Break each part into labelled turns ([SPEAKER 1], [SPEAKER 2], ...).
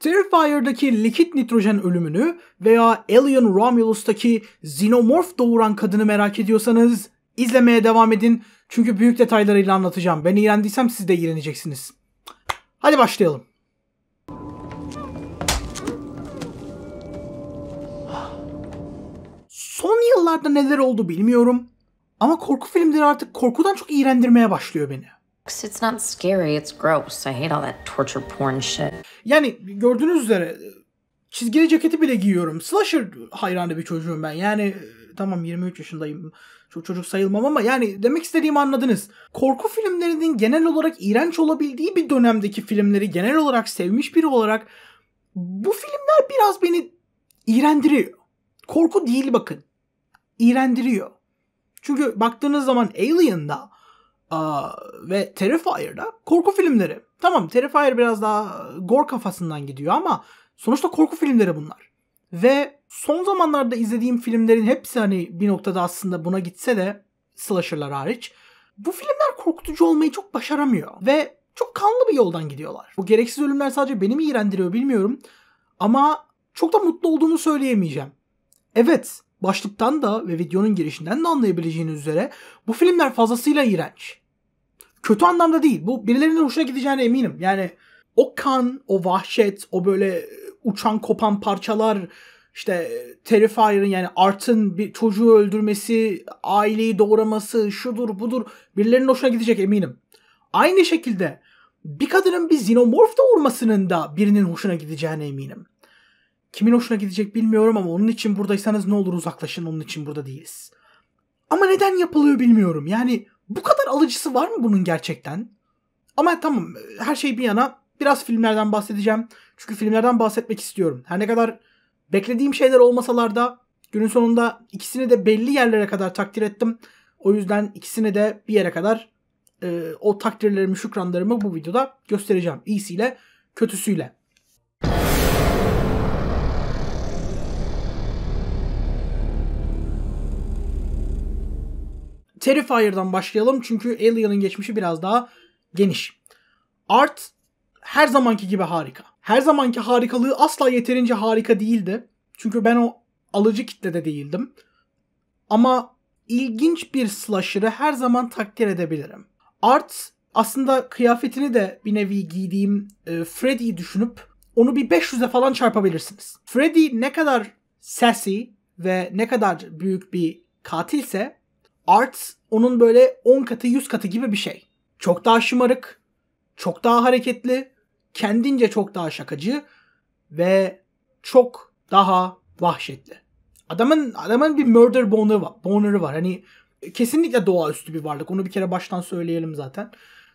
[SPEAKER 1] Terrifier'daki likit nitrojen ölümünü veya Alien Romulus'taki xenomorf doğuran kadını merak ediyorsanız izlemeye devam edin. Çünkü büyük detaylarıyla anlatacağım. Ben iğrendiysem siz de iğreneceksiniz. Hadi başlayalım. Son yıllarda neler oldu bilmiyorum. Ama korku filmleri artık korkudan çok iğrendirmeye başlıyor beni. Cause it's not scary, it's gross. I hate all that torture porn shit. Yani gördüğünüz üzere e, çizgili ceketi bile giyiyorum. Slasher hayranı bir çocuğum ben. Yani e, tamam 23 yaşındayım. Çok çocuk sayılmam ama yani demek istediğimi anladınız. Korku filmlerinin genel olarak iğrenç olabildiği bir dönemdeki filmleri genel olarak sevmiş biri olarak bu filmler biraz beni iğrendiriyor. Korku değil bakın. İğrendiriyor. Çünkü baktığınız zaman Alien'da Aa, ve Terrifier'da korku filmleri. Tamam Terrifier biraz daha gore kafasından gidiyor ama sonuçta korku filmleri bunlar. Ve son zamanlarda izlediğim filmlerin hepsi hani bir noktada aslında buna gitse de slasher'lar hariç bu filmler korkutucu olmayı çok başaramıyor ve çok kanlı bir yoldan gidiyorlar. Bu gereksiz ölümler sadece beni mi iğrendiriyor bilmiyorum ama çok da mutlu olduğumu söyleyemeyeceğim. Evet, başlıktan da ve videonun girişinden de anlayabileceğiniz üzere bu filmler fazlasıyla iğrenç kötü anlamda değil. Bu birilerinin hoşuna gideceğine eminim. Yani o kan, o vahşet, o böyle e, uçan kopan parçalar işte e, Terrifier'ın yani Art'ın bir çocuğu öldürmesi, aileyi doğraması, şudur budur birilerinin hoşuna gidecek eminim. Aynı şekilde bir kadının bir xenomorf doğurmasının da birinin hoşuna gideceğine eminim. Kimin hoşuna gidecek bilmiyorum ama onun için buradaysanız ne olur uzaklaşın onun için burada değiliz. Ama neden yapılıyor bilmiyorum. Yani bu kadar alıcısı var mı bunun gerçekten? Ama tamam her şey bir yana biraz filmlerden bahsedeceğim. Çünkü filmlerden bahsetmek istiyorum. Her ne kadar beklediğim şeyler olmasalar da günün sonunda ikisini de belli yerlere kadar takdir ettim. O yüzden ikisini de bir yere kadar e, o takdirlerimi, şükranlarımı bu videoda göstereceğim. İyisiyle, kötüsüyle. Terrifier'dan başlayalım çünkü Alien'ın geçmişi biraz daha geniş. Art her zamanki gibi harika. Her zamanki harikalığı asla yeterince harika değildi. Çünkü ben o alıcı kitlede değildim. Ama ilginç bir slasher'ı her zaman takdir edebilirim. Art aslında kıyafetini de bir nevi giydiğim e, Freddy'yi düşünüp onu bir 500'e falan çarpabilirsiniz. Freddy ne kadar sassy ve ne kadar büyük bir katilse Art onun böyle 10 katı 100 katı gibi bir şey. Çok daha şımarık, çok daha hareketli, kendince çok daha şakacı ve çok daha vahşetli. Adamın adamın bir murder boner'ı var. Boner'ı var. Hani kesinlikle doğaüstü bir varlık. Onu bir kere baştan söyleyelim zaten.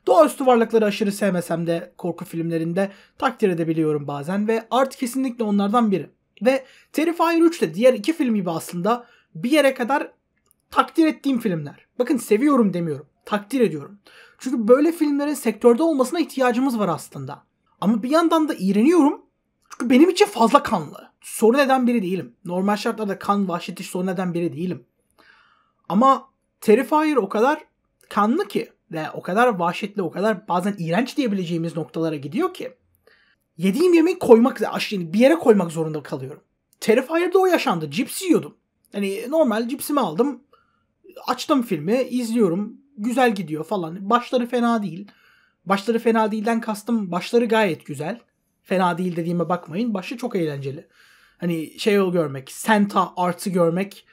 [SPEAKER 1] Doğaüstü varlıkları aşırı sevmesem de korku filmlerinde takdir edebiliyorum bazen ve Art kesinlikle onlardan biri. Ve Terrifier 3 de diğer iki film gibi aslında bir yere kadar takdir ettiğim filmler. Bakın seviyorum demiyorum. Takdir ediyorum. Çünkü böyle filmlerin sektörde olmasına ihtiyacımız var aslında. Ama bir yandan da iğreniyorum. Çünkü benim için fazla kanlı. Sorun neden biri değilim. Normal şartlarda kan vahşeti sorun neden biri değilim. Ama Terrifier o kadar kanlı ki ve o kadar vahşetli, o kadar bazen iğrenç diyebileceğimiz noktalara gidiyor ki yediğim yemeği koymak, bir yere koymak zorunda kalıyorum. Terrifier'da o yaşandı. Cips yiyordum. Hani normal cipsimi aldım açtım filmi, izliyorum. Güzel gidiyor falan. Başları fena değil. Başları fena değilden kastım başları gayet güzel. Fena değil dediğime bakmayın. Başı çok eğlenceli. Hani şey o görmek, Santa artı görmek,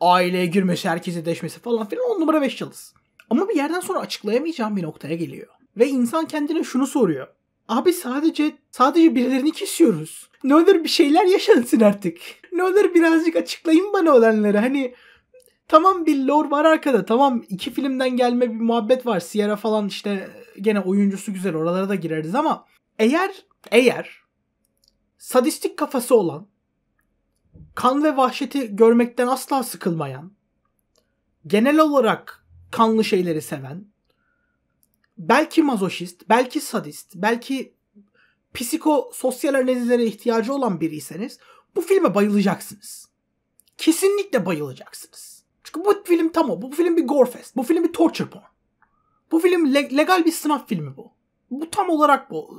[SPEAKER 1] aileye girmesi, herkese deşmesi falan filan on numara beş yıldız. Ama bir yerden sonra açıklayamayacağım bir noktaya geliyor. Ve insan kendine şunu soruyor. Abi sadece sadece birilerini kesiyoruz. Ne olur bir şeyler yaşansın artık. Ne olur birazcık açıklayın bana olanları. Hani Tamam bir lore var arkada. Tamam iki filmden gelme bir muhabbet var. Sierra falan işte gene oyuncusu güzel. Oralara da gireriz ama eğer eğer sadistik kafası olan kan ve vahşeti görmekten asla sıkılmayan genel olarak kanlı şeyleri seven belki mazoşist, belki sadist, belki psikososyal analizlere ihtiyacı olan biriyseniz bu filme bayılacaksınız. Kesinlikle bayılacaksınız. Çünkü bu film tam o. Bu film bir gore fest. Bu film bir torture porn. Bu film le- legal bir sınav filmi bu. Bu tam olarak bu.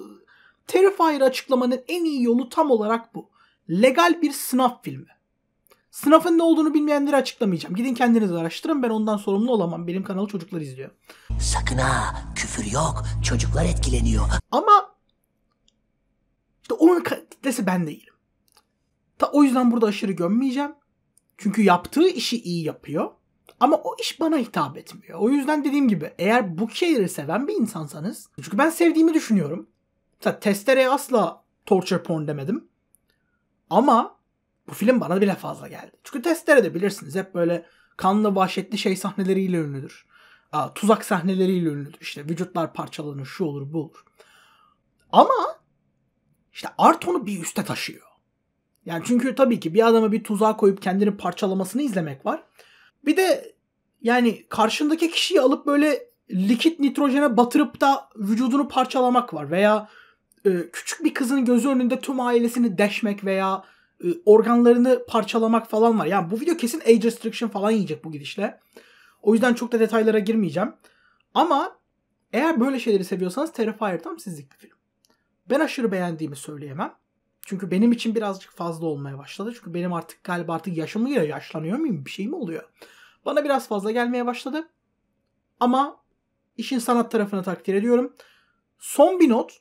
[SPEAKER 1] Terrifier açıklamanın en iyi yolu tam olarak bu. Legal bir sınav filmi. Sınavın ne olduğunu bilmeyenleri açıklamayacağım. Gidin kendiniz araştırın. Ben ondan sorumlu olamam. Benim kanalı çocuklar izliyor. Sakın ha küfür yok. Çocuklar etkileniyor. Ama işte onun kitlesi ben değilim. Ta o yüzden burada aşırı gömmeyeceğim. Çünkü yaptığı işi iyi yapıyor. Ama o iş bana hitap etmiyor. O yüzden dediğim gibi eğer bu şeyleri seven bir insansanız. Çünkü ben sevdiğimi düşünüyorum. Mesela testereye asla torture porn demedim. Ama bu film bana bile fazla geldi. Çünkü testere de bilirsiniz hep böyle kanlı vahşetli şey sahneleriyle ünlüdür. Aa, tuzak sahneleriyle ünlüdür. İşte vücutlar parçalanır şu olur bu olur. Ama işte Arton'u bir üste taşıyor. Yani çünkü tabii ki bir adama bir tuzağa koyup kendini parçalamasını izlemek var. Bir de yani karşındaki kişiyi alıp böyle likit nitrojene batırıp da vücudunu parçalamak var veya e, küçük bir kızın gözü önünde tüm ailesini deşmek veya e, organlarını parçalamak falan var. Yani bu video kesin age restriction falan yiyecek bu gidişle. O yüzden çok da detaylara girmeyeceğim. Ama eğer böyle şeyleri seviyorsanız Terrifier tam sizlik bir film. Ben aşırı beğendiğimi söyleyemem. Çünkü benim için birazcık fazla olmaya başladı. Çünkü benim artık galiba artık yaşımı ya yaşlanıyor muyum? Bir şey mi oluyor? Bana biraz fazla gelmeye başladı. Ama işin sanat tarafını takdir ediyorum. Son bir not.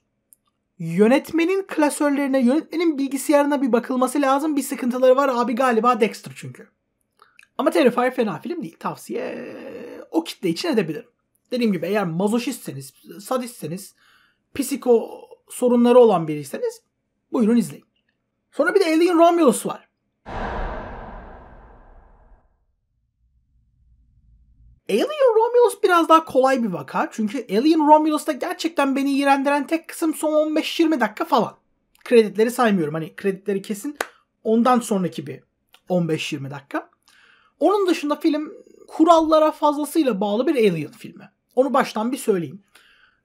[SPEAKER 1] Yönetmenin klasörlerine, yönetmenin bilgisayarına bir bakılması lazım. Bir sıkıntıları var abi galiba Dexter çünkü. Ama Terrifier fena film değil. Tavsiye o kitle için edebilirim. Dediğim gibi eğer mazoşistseniz, sadistseniz, psiko sorunları olan biriyseniz Buyurun izleyin. Sonra bir de Alien Romulus var. Alien Romulus biraz daha kolay bir vaka. Çünkü Alien Romulus'ta gerçekten beni iğrendiren tek kısım son 15-20 dakika falan. Kreditleri saymıyorum. Hani kreditleri kesin ondan sonraki bir 15-20 dakika. Onun dışında film kurallara fazlasıyla bağlı bir Alien filmi. Onu baştan bir söyleyeyim.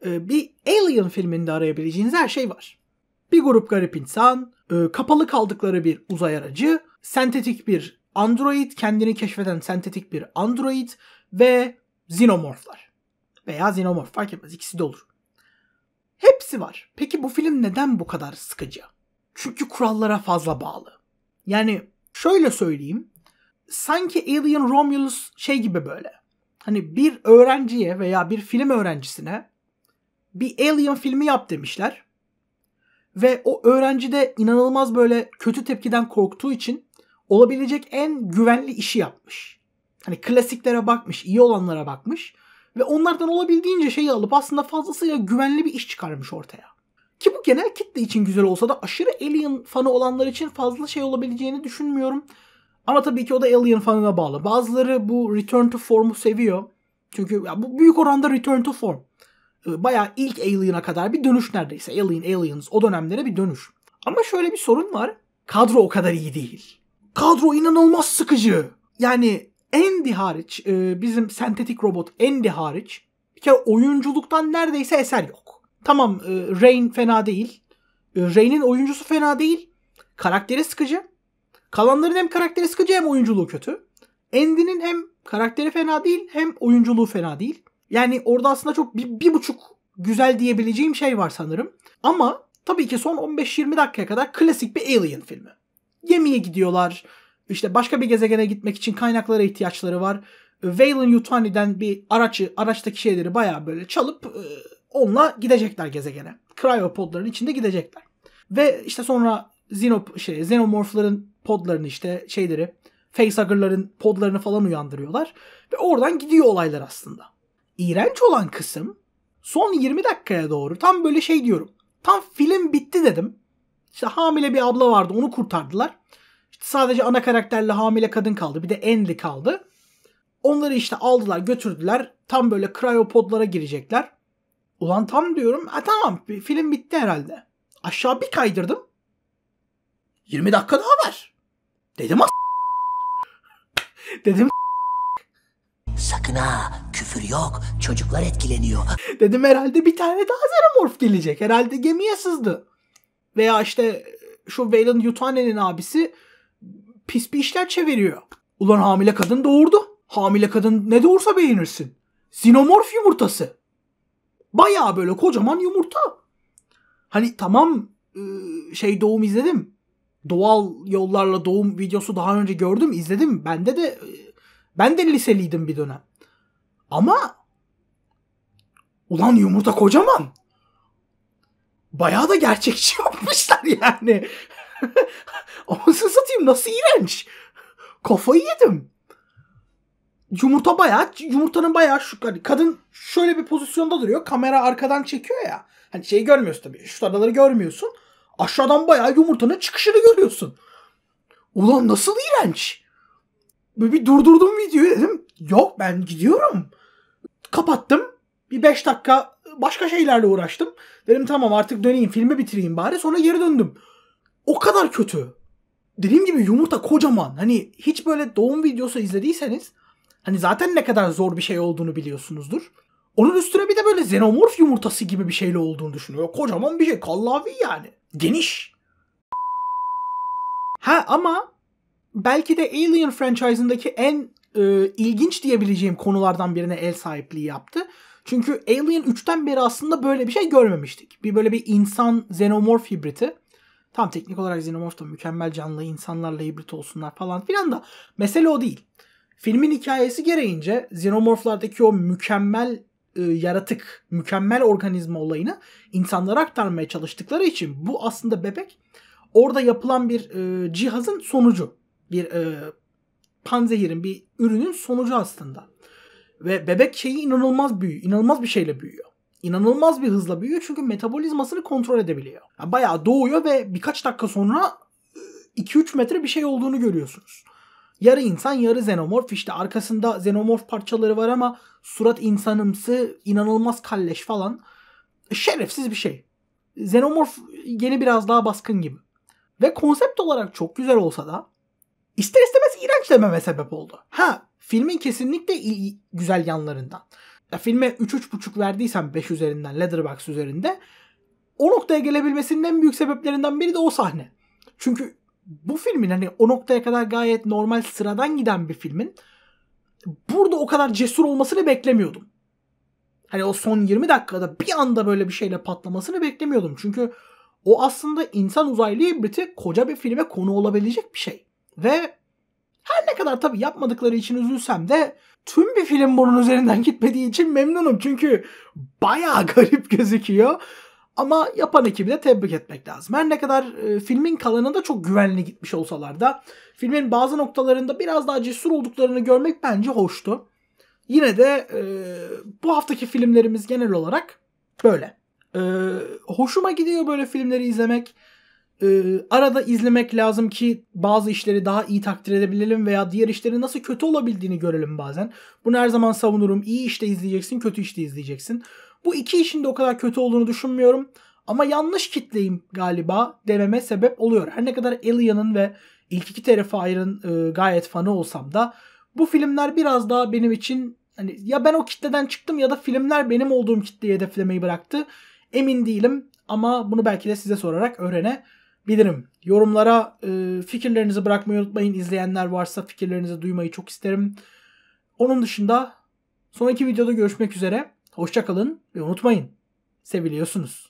[SPEAKER 1] Ee, bir Alien filminde arayabileceğiniz her şey var bir grup garip insan e, kapalı kaldıkları bir uzay aracı, sentetik bir android, kendini keşfeden sentetik bir android ve zinomorflar. Veya zinomorf fark etmez ikisi de olur. Hepsi var. Peki bu film neden bu kadar sıkıcı? Çünkü kurallara fazla bağlı. Yani şöyle söyleyeyim. Sanki Alien Romulus şey gibi böyle. Hani bir öğrenciye veya bir film öğrencisine bir Alien filmi yap demişler. Ve o öğrenci de inanılmaz böyle kötü tepkiden korktuğu için olabilecek en güvenli işi yapmış. Hani klasiklere bakmış, iyi olanlara bakmış ve onlardan olabildiğince şeyi alıp aslında fazlasıyla güvenli bir iş çıkarmış ortaya. Ki bu genel kitle için güzel olsa da aşırı Alien fanı olanlar için fazla şey olabileceğini düşünmüyorum. Ama tabii ki o da Alien fanına bağlı. Bazıları bu Return to Form'u seviyor. Çünkü ya bu büyük oranda Return to Form. E, Baya ilk Alien'a kadar bir dönüş neredeyse. Alien, Aliens o dönemlere bir dönüş. Ama şöyle bir sorun var. Kadro o kadar iyi değil. Kadro inanılmaz sıkıcı. Yani Andy hariç, e, bizim sentetik robot Andy hariç bir kere oyunculuktan neredeyse eser yok. Tamam e, Rain fena değil. Rain'in oyuncusu fena değil. Karakteri sıkıcı. Kalanların hem karakteri sıkıcı hem oyunculuğu kötü. Andy'nin hem karakteri fena değil hem oyunculuğu fena değil. Yani orada aslında çok bir, bir buçuk güzel diyebileceğim şey var sanırım. Ama tabii ki son 15-20 dakikaya kadar klasik bir Alien filmi. Gemiye gidiyorlar. İşte başka bir gezegene gitmek için kaynaklara ihtiyaçları var. Valen Yutani'den bir araçı, araçtaki şeyleri baya böyle çalıp e, onunla gidecekler gezegene. Cryopodların içinde gidecekler. Ve işte sonra Xenop, şey, Xenomorph'ların podlarını işte şeyleri, Facehugger'ların podlarını falan uyandırıyorlar. Ve oradan gidiyor olaylar aslında iğrenç olan kısım son 20 dakikaya doğru tam böyle şey diyorum. Tam film bitti dedim. İşte hamile bir abla vardı onu kurtardılar. İşte sadece ana karakterle hamile kadın kaldı. Bir de Andy kaldı. Onları işte aldılar götürdüler. Tam böyle cryopodlara girecekler. Ulan tam diyorum. Ha tamam film bitti herhalde. Aşağı bir kaydırdım. 20 dakika daha var. Dedim as Dedim Sakın ha küfür yok. Çocuklar etkileniyor. Dedim herhalde bir tane daha Xenomorph gelecek. Herhalde gemiye sızdı. Veya işte e, şu Valen Yutane'nin abisi pis bir işler çeviriyor. Ulan hamile kadın doğurdu. Hamile kadın ne doğursa beğenirsin. Zinomorf yumurtası. Baya böyle kocaman yumurta. Hani tamam e, şey doğum izledim. Doğal yollarla doğum videosu daha önce gördüm izledim. Bende de e, ben de liseliydim bir dönem. Ama ulan yumurta kocaman. Bayağı da gerçekçi yapmışlar yani. Anasını satayım nasıl iğrenç. Kafayı yedim. Yumurta bayağı, yumurtanın bayağı şu hani kadın şöyle bir pozisyonda duruyor. Kamera arkadan çekiyor ya. Hani şeyi görmüyorsun tabii. Şu araları görmüyorsun. Aşağıdan bayağı yumurtanın çıkışını görüyorsun. Ulan nasıl iğrenç. Böyle bir durdurdum videoyu dedim. Yok ben gidiyorum kapattım. Bir 5 dakika başka şeylerle uğraştım. Dedim tamam artık döneyim filmi bitireyim bari. Sonra geri döndüm. O kadar kötü. Dediğim gibi yumurta kocaman. Hani hiç böyle doğum videosu izlediyseniz hani zaten ne kadar zor bir şey olduğunu biliyorsunuzdur. Onun üstüne bir de böyle xenomorf yumurtası gibi bir şeyle olduğunu düşünüyor. Kocaman bir şey. Kallavi yani. Geniş. Ha ama belki de Alien franchise'ındaki en e, ilginç diyebileceğim konulardan birine el sahipliği yaptı. Çünkü Alien 3'ten beri aslında böyle bir şey görmemiştik. Bir böyle bir insan xenomorf hibriti. Tam teknik olarak xenomorf da mükemmel canlı insanlarla hibrit olsunlar falan filan da mesele o değil. Filmin hikayesi gereğince xenomorflardaki o mükemmel e, yaratık, mükemmel organizma olayını insanlara aktarmaya çalıştıkları için bu aslında bebek orada yapılan bir e, cihazın sonucu. Bir e, panzehirin bir ürünün sonucu aslında. Ve bebek şeyi inanılmaz büyüyor. inanılmaz bir şeyle büyüyor. İnanılmaz bir hızla büyüyor çünkü metabolizmasını kontrol edebiliyor. Yani bayağı doğuyor ve birkaç dakika sonra 2-3 e, metre bir şey olduğunu görüyorsunuz. Yarı insan yarı xenomorf işte arkasında xenomorf parçaları var ama surat insanımsı inanılmaz kalleş falan. Şerefsiz bir şey. Xenomorf yeni biraz daha baskın gibi. Ve konsept olarak çok güzel olsa da ister istemez iğrenç dememe sebep oldu. Ha filmin kesinlikle iyi, güzel yanlarından. Ya, filme 3-3.5 verdiysem 5 üzerinden Letterboxd üzerinde o noktaya gelebilmesinin en büyük sebeplerinden biri de o sahne. Çünkü bu filmin hani o noktaya kadar gayet normal sıradan giden bir filmin burada o kadar cesur olmasını beklemiyordum. Hani o son 20 dakikada bir anda böyle bir şeyle patlamasını beklemiyordum. Çünkü o aslında insan uzaylı ibriti koca bir filme konu olabilecek bir şey. Ve her ne kadar tabii yapmadıkları için üzülsem de tüm bir film bunun üzerinden gitmediği için memnunum. Çünkü bayağı garip gözüküyor. Ama yapan ekibi de tebrik etmek lazım. Her ne kadar e, filmin kalanında çok güvenli gitmiş olsalar da filmin bazı noktalarında biraz daha cesur olduklarını görmek bence hoştu. Yine de e, bu haftaki filmlerimiz genel olarak böyle. E, hoşuma gidiyor böyle filmleri izlemek e, arada izlemek lazım ki bazı işleri daha iyi takdir edebilelim veya diğer işlerin nasıl kötü olabildiğini görelim bazen. Bunu her zaman savunurum. İyi işte izleyeceksin, kötü işte izleyeceksin. Bu iki işin de o kadar kötü olduğunu düşünmüyorum. Ama yanlış kitleyim galiba dememe sebep oluyor. Her ne kadar Alien'ın ve ilk iki Terrifier'ın e, gayet fanı olsam da bu filmler biraz daha benim için hani ya ben o kitleden çıktım ya da filmler benim olduğum kitleyi hedeflemeyi bıraktı. Emin değilim ama bunu belki de size sorarak öğrenebilirim bilirim. Yorumlara e, fikirlerinizi bırakmayı unutmayın. İzleyenler varsa fikirlerinizi duymayı çok isterim. Onun dışında sonraki videoda görüşmek üzere. Hoşçakalın ve unutmayın. Seviliyorsunuz.